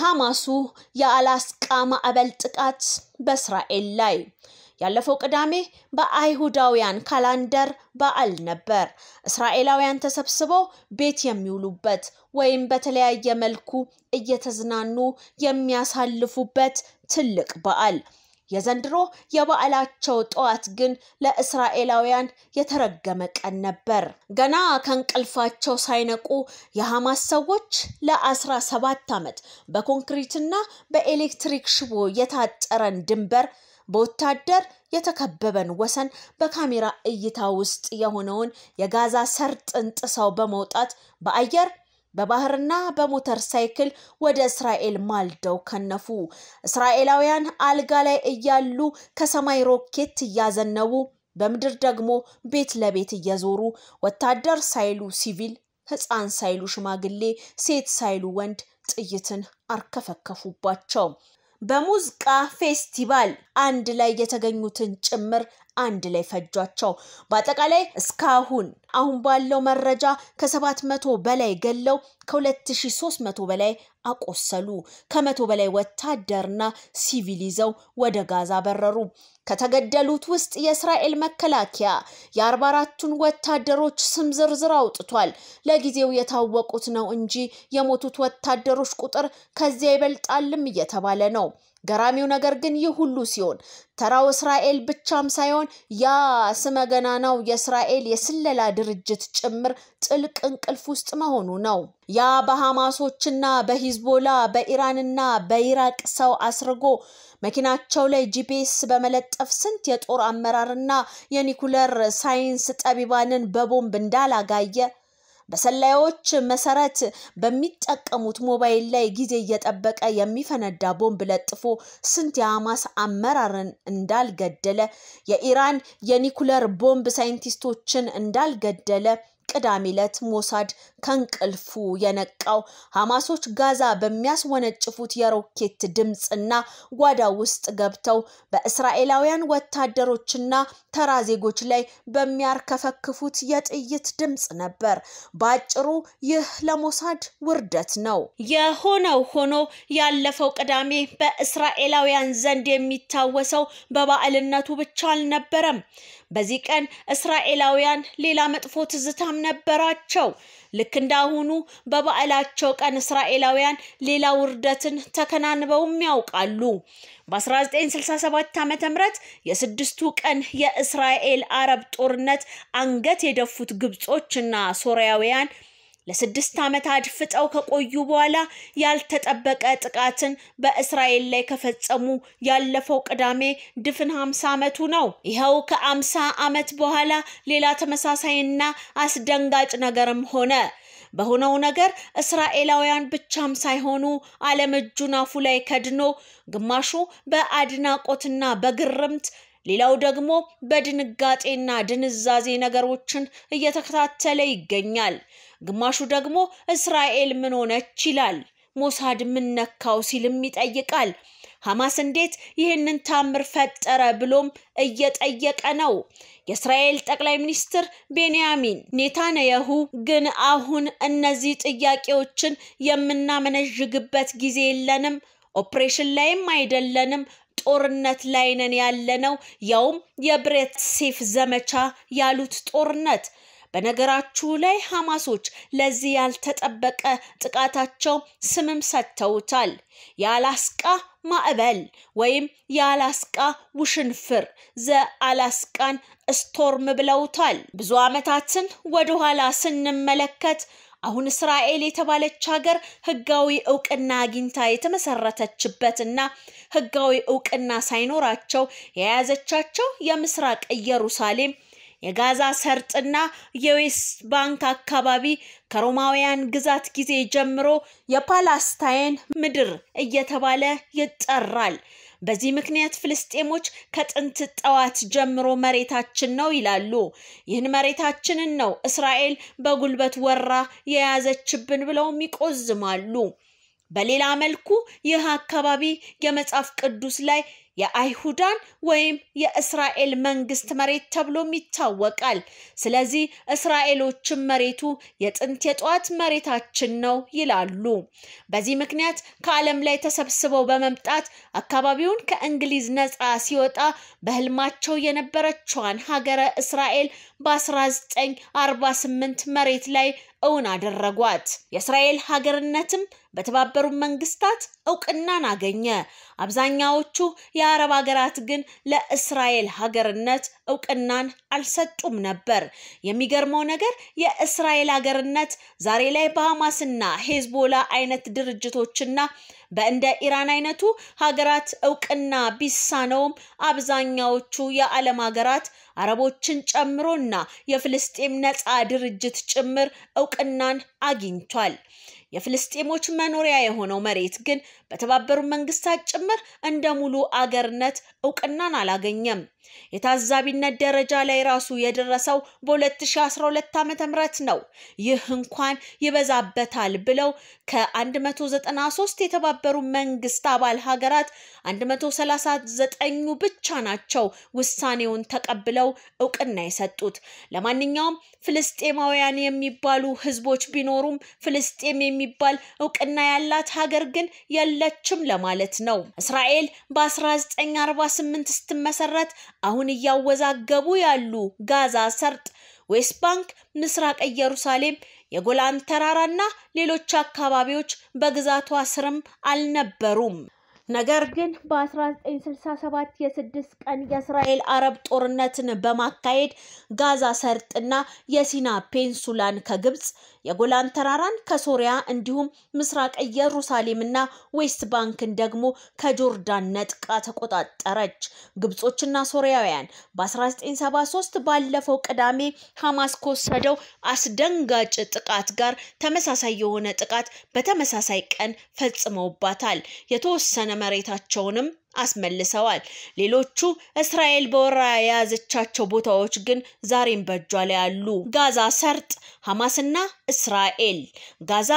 የሐማሱ የአላስቃ ማዕበል ጥቃት በእስራኤል ላይ ያለፈው ቅዳሜ በአይሁዳውያን ካላንደር በዓል ነበር። እስራኤላውያን ተሰብስበው ቤት የሚውሉበት ወይም በተለያየ መልኩ እየተዝናኑ የሚያሳልፉበት ትልቅ በዓል የዘንድሮ የበዓላቸው ጠዋት ግን ለእስራኤላውያን የተረገመ ቀን ነበር። ገና ከእንቅልፋቸው ሳይነቁ የሐማስ ሰዎች ለአስራ ሰባት ዓመት በኮንክሪትና በኤሌክትሪክ ሽቦ የታጠረን ድንበር በወታደር የተከበበን ወሰን በካሜራ እይታ ውስጥ የሆነውን የጋዛ ሰርጥን ጥሰው በመውጣት በአየር በባህርና በሞተር ሳይክል ወደ እስራኤል ማልደው ከነፉ። እስራኤላውያን አልጋ ላይ እያሉ ከሰማይ ሮኬት እያዘነቡ በምድር ደግሞ ቤት ለቤት እየዞሩ ወታደር ሳይሉ ሲቪል፣ ሕፃን ሳይሉ ሽማግሌ፣ ሴት ሳይሉ ወንድ ጥይትን አርከፈከፉባቸው። በሙዚቃ ፌስቲቫል አንድ ላይ የተገኙትን ጭምር አንድ ላይ ፈጇቸው። በአጠቃላይ እስካሁን አሁን ባለው መረጃ ከ700 በላይ ገለው ከ2300 በላይ አቆሰሉ። ከመቶ በላይ ወታደርና ሲቪል ይዘው ወደ ጋዛ በረሩ። ከተገደሉት ውስጥ የእስራኤል መከላከያ የአርባ አራቱን ወታደሮች ስም ዝርዝር አውጥቷል። ለጊዜው የታወቁት ነው እንጂ የሞቱት ወታደሮች ቁጥር ከዚያ ይበልጣልም እየተባለ ነው። ገራሚው ነገር ግን ይህ ሁሉ ሲሆን ተራው እስራኤል ብቻም ሳይሆን ያ ስመገናናው የእስራኤል የስለላ ድርጅት ጭምር ጥልቅ እንቅልፍ ውስጥ መሆኑ ነው። ያ በሐማሶችና በሂዝቦላ በኢራንና በኢራቅ ሰው አስርጎ መኪናቸው ላይ ጂፒኤስ በመለጠፍ ስንት የጦር አመራርና የኒኩለር ሳይንስ ጠቢባንን በቦምብ እንዳላጋየ በሰላዮች መሰረት በሚጠቀሙት ሞባይል ላይ ጊዜ እየጠበቀ የሚፈነዳ ቦምብ ለጥፎ ስንት የሐማስ አመራርን እንዳልገደለ የኢራን የኒኩለር ቦምብ ሳይንቲስቶችን እንዳልገደለ ቅዳሜ ዕለት ሞሳድ ከእንቅልፉ የነቃው ሐማሶች ጋዛ በሚያስወነጭፉት የሮኬት ድምፅና ጓዳ ውስጥ ገብተው በእስራኤላውያን ወታደሮችና ተራ ዜጎች ላይ በሚያርከፈክፉት የጥይት ድምፅ ነበር። በአጭሩ ይህ ለሞሳድ ውርደት ነው። የሆነው ሆኖ ያለፈው ቅዳሜ በእስራኤላውያን ዘንድ የሚታወሰው በበዓልነቱ ብቻ አልነበረም። በዚህ ቀን እስራኤላውያን ሌላ መጥፎ ትዝታም ነበራቸው። ልክ እንዳሁኑ በበዓላቸው ቀን እስራኤላውያን ሌላ ውርደትን ተከናንበውም ያውቃሉ። በ1967 ዓ ም የስድስቱ ቀን የእስራኤል አረብ ጦርነት አንገት የደፉት ግብጾችና ሶሪያውያን ለስድስት ዓመት አድፍጠው ከቆዩ በኋላ ያልተጠበቀ ጥቃትን በእስራኤል ላይ ከፈጸሙ ያለፈው ቅዳሜ ድፍን ሀምሳ ዓመቱ ነው። ይኸው ከአምሳ ዓመት በኋላ ሌላ ተመሳሳይና አስደንጋጭ ነገርም ሆነ። በሆነው ነገር እስራኤላውያን ብቻም ሳይሆኑ ዓለም እጁን አፉ ላይ ከድኖ ግማሹ በአድናቆትና በግርምት ሌላው ደግሞ በድንጋጤና ድንዛዜ ነገሮችን እየተከታተለ ይገኛል። ግማሹ ደግሞ እስራኤል ምን ሆነች ይላል። ሞሳድ ምን ነካው ሲልም ይጠይቃል። ሐማስ እንዴት ይህንን ታምር ፈጠረ ብሎም እየጠየቀ ነው። የእስራኤል ጠቅላይ ሚኒስትር ቤንያሚን ኔታንያሁ ግን አሁን እነዚህ ጥያቄዎችን የምናመነዥግበት ጊዜ የለንም፣ ኦፕሬሽን ላይም አይደለንም፣ ጦርነት ላይ ነን ያለነው፣ ያውም የብሬት ሴፍ ዘመቻ ያሉት ጦርነት በነገራችሁ ላይ ሐማሶች ለዚህ ያልተጠበቀ ጥቃታቸው ስምም ሰጥተውታል። የአላስቃ ማዕበል ወይም የአላስቃ ውሽንፍር ዘ አላስቃን ስቶርም ብለውታል። ብዙ ዓመታትን ወደኋላ ስንመለከት አሁን እስራኤል የተባለች ሀገር ህጋዊ እውቅና አግኝታ የተመሰረተችበትና ህጋዊ እውቅና ሳይኖራቸው የያዘቻቸው የምስራቅ ኢየሩሳሌም የጋዛ ሰርጥና የዌስት ባንክ አካባቢ ከሮማውያን ግዛት ጊዜ ጀምሮ የፓላስታይን ምድር እየተባለ ይጠራል። በዚህ ምክንያት ፍልስጤሞች ከጥንት ጠዋት ጀምሮ መሬታችን ነው ይላሉ። ይህን መሬታችንን ነው እስራኤል በጉልበት ወራ የያዘችብን ብለውም ይቆዝማሉ። በሌላ መልኩ ይህ አካባቢ የመጽሐፍ ቅዱስ ላይ የአይሁዳን ወይም የእስራኤል መንግስት መሬት ተብሎም ይታወቃል። ስለዚህ እስራኤሎችም መሬቱ የጥንት የጠዋት መሬታችን ነው ይላሉ። በዚህ ምክንያት ከዓለም ላይ ተሰብስበው በመምጣት አካባቢውን ከእንግሊዝ ነፃ ሲወጣ በህልማቸው የነበረችዋን ሀገረ እስራኤል በ1948 መሬት ላይ እውን አደረጓት። የእስራኤል ሀገርነትም በተባበሩት መንግስታት እውቅናን አገኘ። አብዛኛዎቹ የአረብ ሀገራት ግን ለእስራኤል ሀገርነት እውቅናን አልሰጡም ነበር። የሚገርመው ነገር የእስራኤል ሀገርነት ዛሬ ላይ በሐማስና ሄዝቦላ አይነት ድርጅቶችና በእንደ ኢራን አይነቱ ሀገራት እውቅና ቢሳነውም አብዛኛዎቹ የዓለም ሀገራት አረቦችን ጨምሮና የፍልስጤም ነፃ ድርጅት ጭምር እውቅናን አግኝቷል። የፍልስጤሞች መኖሪያ የሆነው መሬት ግን በተባበሩት መንግስታት ጭምር እንደ ሙሉ አገርነት እውቅናን አላገኘም። የታዛቢነት ደረጃ ላይ ራሱ የደረሰው በ2012 ዓ ም ነው። ይህ እንኳን ይበዛበታል ብለው ከ193 የተባበሩ መንግስት አባል ሀገራት 139ኙ ብቻ ናቸው ውሳኔውን ተቀብለው እውቅና የሰጡት። ለማንኛውም ፍልስጤማውያን የሚባሉ ህዝቦች ቢኖሩም ፍልስጤም የሚባል እውቅና ያላት ሀገር ግን የለችም ለማለት ነው። እስራኤል በ1948 ስትመሰረት አሁን እያወዛገቡ ያሉ ጋዛ ሰርጥ፣ ዌስት ባንክ፣ ምስራቅ ኢየሩሳሌም፣ የጎላን ተራራና ሌሎች አካባቢዎች በግዛቷ ስርም አልነበሩም። ነገር ግን በ1967 የስድስት ቀን የእስራኤል አረብ ጦርነትን በማካሄድ ጋዛ ሰርጥና የሲና ፔንሱላን ከግብፅ የጎላን ተራራን ከሶሪያ እንዲሁም ምስራቅ ኢየሩሳሌምና ዌስት ባንክን ደግሞ ከጆርዳን ነጥቃ ተቆጣጠረች። ግብጾችና ሶሪያውያን በ1973 ባለፈው ቅዳሜ ሐማስ ከወሰደው አስደንጋጭ ጥቃት ጋር ተመሳሳይ የሆነ ጥቃት በተመሳሳይ ቀን ፈጽመውባታል። የተወሰነ መሬታቸውንም አስመልሰዋል። ሌሎቹ እስራኤል በወራ የያዘቻቸው ቦታዎች ግን ዛሬም በእጇ ላይ አሉ። ጋዛ ሰርጥ፣ ሐማስና እስራኤል። ጋዛ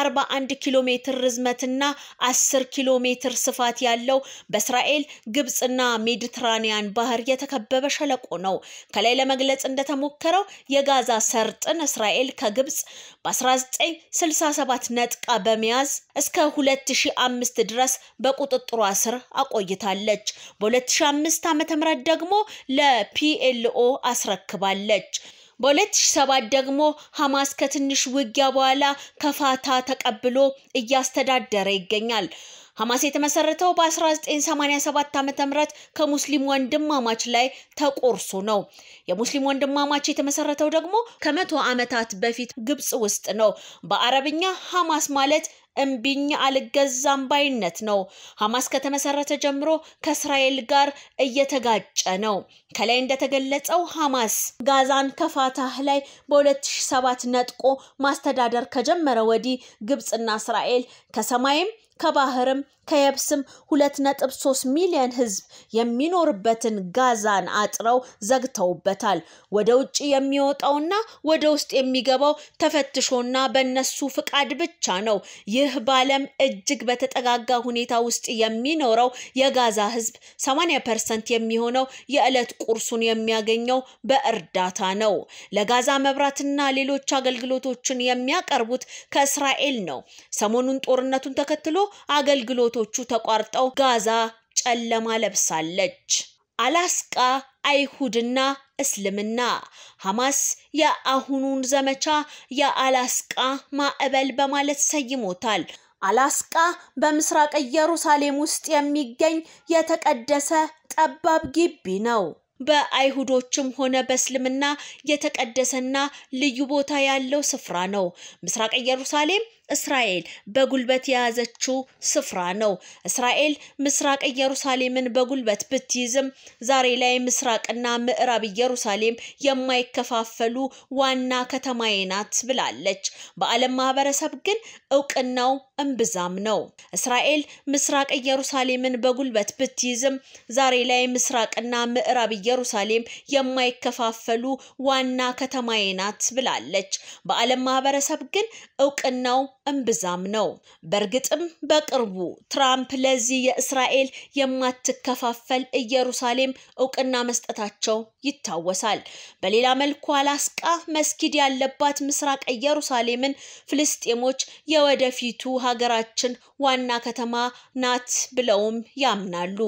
41 ኪሎ ሜትር ርዝመትና 10 ኪሎ ሜትር ስፋት ያለው በእስራኤል ግብፅና ሜዲትራኒያን ባህር የተከበበ ሸለቆ ነው። ከላይ ለመግለጽ እንደተሞከረው የጋዛ ሰርጥን እስራኤል ከግብፅ በ1967 ነጥቃ በመያዝ እስከ 2005 ድረስ በቁጥጥሯ ስር አቆ ቆይታለች። በ2005 ዓ ም ደግሞ ለፒኤልኦ አስረክባለች። በ2007 ደግሞ ሐማስ ከትንሽ ውጊያ በኋላ ከፋታ ተቀብሎ እያስተዳደረ ይገኛል። ሐማስ የተመሰረተው በ1987 ዓ ም ከሙስሊም ወንድማማች ላይ ተቆርሶ ነው። የሙስሊም ወንድማማች የተመሰረተው ደግሞ ከመቶ ዓመታት በፊት ግብፅ ውስጥ ነው። በአረብኛ ሐማስ ማለት እምቢኝ አልገዛም ባይነት ነው። ሐማስ ከተመሰረተ ጀምሮ ከእስራኤል ጋር እየተጋጨ ነው። ከላይ እንደተገለጸው ሐማስ ጋዛን ከፋታህ ላይ በ2007 ነጥቆ ማስተዳደር ከጀመረ ወዲህ ግብፅና እስራኤል ከሰማይም ከባህርም ከየብስም 2.3 ሚሊዮን ህዝብ የሚኖርበትን ጋዛን አጥረው ዘግተውበታል። ወደ ውጭ የሚወጣውና ወደ ውስጥ የሚገባው ተፈትሾና በነሱ ፍቃድ ብቻ ነው። ይህ በዓለም እጅግ በተጠጋጋ ሁኔታ ውስጥ የሚኖረው የጋዛ ህዝብ 80 ፐርሰንት የሚሆነው የዕለት ቁርሱን የሚያገኘው በእርዳታ ነው። ለጋዛ መብራትና ሌሎች አገልግሎቶችን የሚያቀርቡት ከእስራኤል ነው። ሰሞኑን ጦርነቱን ተከትሎ አገልግሎት ግጭቶቹ ተቋርጠው ጋዛ ጨለማ ለብሳለች። አላስቃ አይሁድና እስልምና ሐማስ የአሁኑን ዘመቻ የአላስቃ ማዕበል በማለት ሰይሞታል። አላስቃ በምስራቅ ኢየሩሳሌም ውስጥ የሚገኝ የተቀደሰ ጠባብ ግቢ ነው። በአይሁዶችም ሆነ በእስልምና የተቀደሰና ልዩ ቦታ ያለው ስፍራ ነው። ምስራቅ ኢየሩሳሌም እስራኤል በጉልበት የያዘችው ስፍራ ነው። እስራኤል ምስራቅ ኢየሩሳሌምን በጉልበት ብትይዝም ዛሬ ላይ ምስራቅና ምዕራብ ኢየሩሳሌም የማይከፋፈሉ ዋና ከተማዬ ናት ብላለች። በዓለም ማህበረሰብ ግን እውቅናው እምብዛም ነው። እስራኤል ምስራቅ ኢየሩሳሌምን በጉልበት ብትይዝም ዛሬ ላይ ምስራቅና ምዕራብ ኢየሩሳሌም የማይከፋፈሉ ዋና ከተማዬ ናት ብላለች። በዓለም ማህበረሰብ ግን እውቅናው እምብዛም ነው። በእርግጥም በቅርቡ ትራምፕ ለዚህ የእስራኤል የማትከፋፈል ኢየሩሳሌም እውቅና መስጠታቸው ይታወሳል። በሌላ መልኩ አላስቃ መስጊድ ያለባት ምስራቅ ኢየሩሳሌምን ፍልስጤሞች የወደፊቱ ሀገራችን ዋና ከተማ ናት ብለውም ያምናሉ።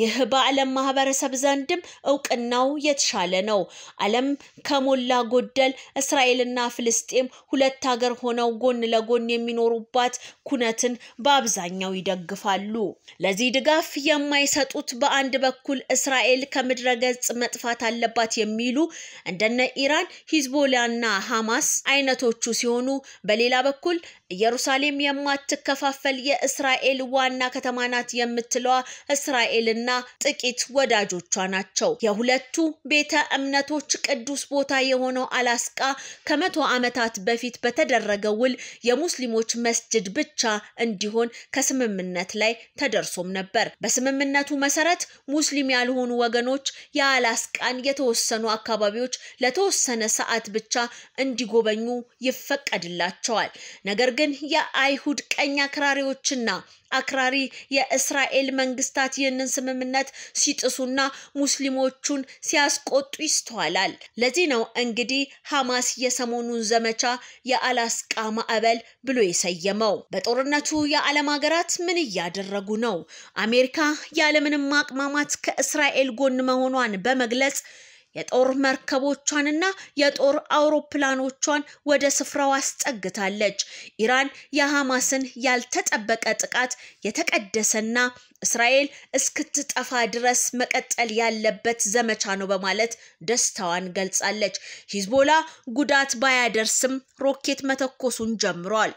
ይህ በዓለም ማህበረሰብ ዘንድም እውቅናው የተሻለ ነው። ዓለም ከሞላ ጎደል እስራኤልና ፍልስጤም ሁለት ሀገር ሆነው ጎን ለጎን የሚኖሩባት ኩነትን በአብዛኛው ይደግፋሉ። ለዚህ ድጋፍ የማይሰጡት በአንድ በኩል እስራኤል ከምድረ ገጽ መጥፋት አለባት የሚሉ እንደነ ኢራን፣ ሂዝቦላና ሐማስ አይነቶቹ ሲሆኑ በሌላ በኩል ኢየሩሳሌም የማትከፋፈል የእስራኤል ዋና ከተማ ናት የምትለዋ እስራኤልና ጥቂት ወዳጆቿ ናቸው። የሁለቱ ቤተ እምነቶች ቅዱስ ቦታ የሆነው አላስቃ ከመቶ ዓመታት በፊት በተደረገ ውል የሙስሊሞች መስጅድ ብቻ እንዲሆን ከስምምነት ላይ ተደርሶም ነበር። በስምምነቱ መሰረት ሙስሊም ያልሆኑ ወገኖች የአላስቃን የተወሰኑ አካባቢዎች ለተወሰነ ሰዓት ብቻ እንዲጎበኙ ይፈቀድላቸዋል። ነገር ግን የአይሁድ ቀኝ አክራሪዎችና አክራሪ የእስራኤል መንግስታት ይህንን ስምምነት ሲጥሱና ሙስሊሞቹን ሲያስቆጡ ይስተዋላል። ለዚህ ነው እንግዲህ ሐማስ የሰሞኑን ዘመቻ የአላስቃ ማዕበል ብሎ የሰየመው። በጦርነቱ የዓለም ሀገራት ምን እያደረጉ ነው? አሜሪካ ያለምንም ማቅማማት ከእስራኤል ጎን መሆኗን በመግለጽ የጦር መርከቦቿንና የጦር አውሮፕላኖቿን ወደ ስፍራው አስጠግታለች። ኢራን የሐማስን ያልተጠበቀ ጥቃት የተቀደሰና እስራኤል እስክትጠፋ ድረስ መቀጠል ያለበት ዘመቻ ነው በማለት ደስታዋን ገልጻለች። ሂዝቦላ ጉዳት ባያደርስም ሮኬት መተኮሱን ጀምሯል።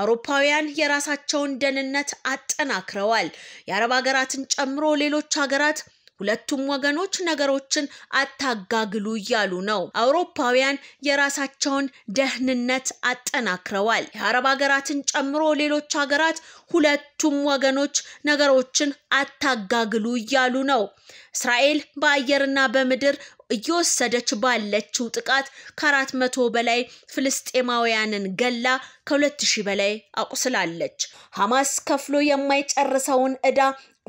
አውሮፓውያን የራሳቸውን ደህንነት አጠናክረዋል። የአረብ ሀገራትን ጨምሮ ሌሎች ሀገራት ሁለቱም ወገኖች ነገሮችን አታጋግሉ እያሉ ነው። አውሮፓውያን የራሳቸውን ደህንነት አጠናክረዋል። የአረብ ሀገራትን ጨምሮ ሌሎች ሀገራት ሁለቱም ወገኖች ነገሮችን አታጋግሉ እያሉ ነው። እስራኤል በአየርና በምድር እየወሰደች ባለችው ጥቃት ከአራት መቶ በላይ ፍልስጤማውያንን ገላ ከሁለት ሺህ በላይ አቁስላለች። ሐማስ ከፍሎ የማይጨርሰውን ዕዳ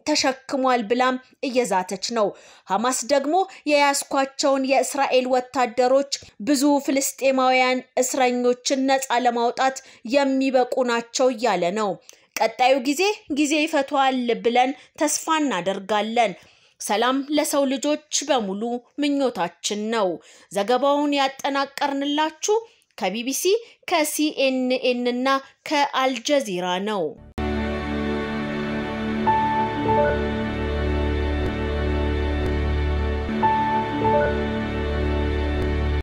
ተሸክሟል ብላም እየዛተች ነው። ሐማስ ደግሞ የያዝኳቸውን የእስራኤል ወታደሮች ብዙ ፍልስጤማውያን እስረኞችን ነፃ ለማውጣት የሚበቁ ናቸው እያለ ነው። ቀጣዩ ጊዜ ጊዜ ይፈቷል ብለን ተስፋ እናደርጋለን። ሰላም ለሰው ልጆች በሙሉ ምኞታችን ነው። ዘገባውን ያጠናቀርንላችሁ ከቢቢሲ ከሲኤንኤን እና ከአልጀዚራ ነው።